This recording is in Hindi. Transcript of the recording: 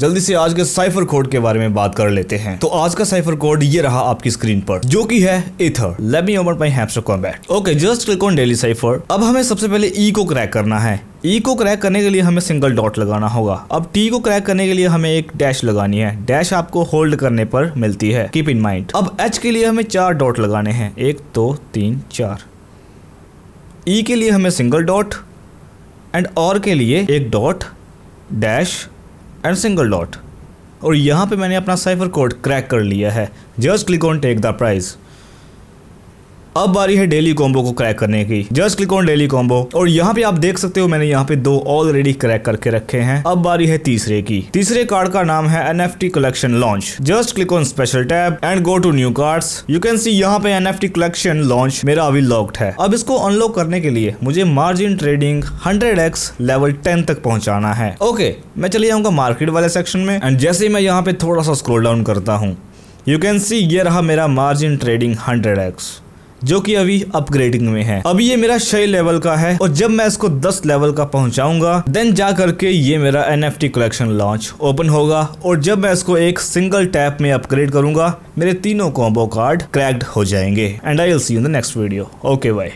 जल्दी से आज के साइफर कोड के बारे में बात कर लेते हैं तो आज का साइफर कोड ये रहा आपकी स्क्रीन पर जो कि है either let me over my Hamster Kombat okay just click on daily cipher अब हमें सबसे पहले ई e को क्रैक करना है ई e को क्रैक करने के लिए हमें सिंगल डॉट लगाना होगा अब टी को क्रैक करने के लिए हमें एक डैश लगानी है डैश आपको होल्ड करने पर मिलती है कीप इन माइंड अब एच के लिए हमें चार डॉट लगाने हैं एक दो तीन चार ई e के लिए हमें सिंगल डॉट एंड और के लिए एक dot dash and single dot और यहाँ पे मैंने अपना साइफर कोड क्रैक कर लिया है just click on take the prize अब बारी है डेली कॉम्बो को क्रैक करने की just click on daily combo और यहाँ पे आप देख सकते हो मैंने यहाँ पे दो ऑलरेडी क्रैक करके रखे हैं अब बारी है तीसरे की तीसरे कार्ड का नाम है N collection launch just click on special tab and go to new card you can see यहाँ पे एन कलेक्शन लॉन्च मेरा अभी लॉक्ड है अब इसको अनलॉक करने के लिए मुझे margin trading hundred level ten तक पहुंचाना है ओके मैं चले जाऊंगा मार्केट वाले सेक्शन में एंड जैसे मैं यहाँ पे थोड़ा सा स्क्रोल डाउन करता हूँ यू कैन सी ये रहा मेरा मार्जिन ट्रेडिंग हंड्रेड एक्स जो कि अभी अपग्रेडिंग में है अभी ये मेरा छह लेवल का है और जब मैं इसको दस लेवल का पहुंचाऊंगा देन जा करके ये मेरा एन कलेक्शन लॉन्च ओपन होगा और जब मैं इसको एक सिंगल टैप में अपग्रेड करूंगा मेरे तीनों कॉम्बो कार्ड क्रैक्ड हो जाएंगे and I will see in the next video okay bye